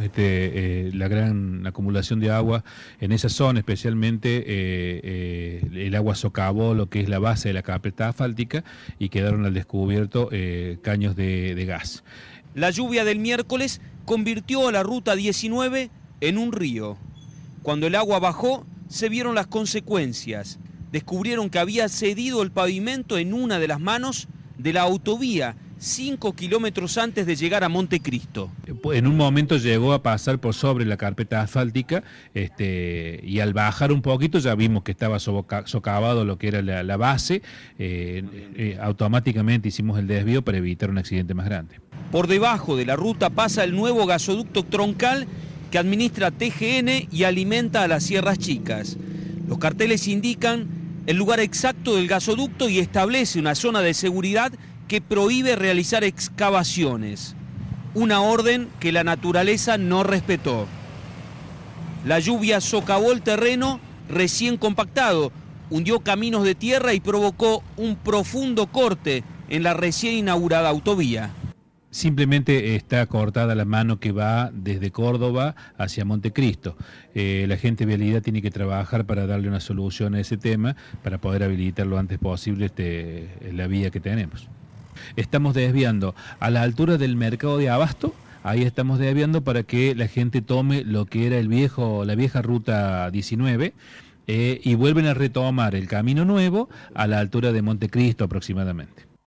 Este, eh, la gran acumulación de agua en esa zona, especialmente eh, eh, el agua socavó lo que es la base de la capeta asfáltica y quedaron al descubierto caños de, de gas. La lluvia del miércoles convirtió a la ruta 19 en un río. Cuando el agua bajó, se vieron las consecuencias. Descubrieron que había cedido el pavimento en una de las manos de la autovía 5 kilómetros antes de llegar a Montecristo. En un momento llegó a pasar por sobre la carpeta asfáltica este, y al bajar un poquito ya vimos que estaba socavado lo que era la, base. Eh, eh, automáticamente hicimos el desvío para evitar un accidente más grande. Por debajo de la ruta pasa el nuevo gasoducto troncal que administra TGN y alimenta a las Sierras Chicas. Los carteles indican el lugar exacto del gasoducto y establece una zona de seguridad que prohíbe realizar excavaciones, una orden que la naturaleza no respetó. La lluvia socavó el terreno recién compactado, hundió caminos de tierra y provocó un profundo corte en la recién inaugurada autovía. Simplemente está cortada la mano que va desde Córdoba hacia Montecristo. Eh, la gente de vialidad tiene que trabajar para darle una solución a ese tema, para poder habilitar lo antes posible este, la vía que tenemos estamos desviando a la altura del mercado de abasto, ahí estamos desviando para que la gente tome lo que era el viejo, la vieja ruta 19. Eh, y vuelven a retomar el camino nuevo a la altura de Montecristo aproximadamente.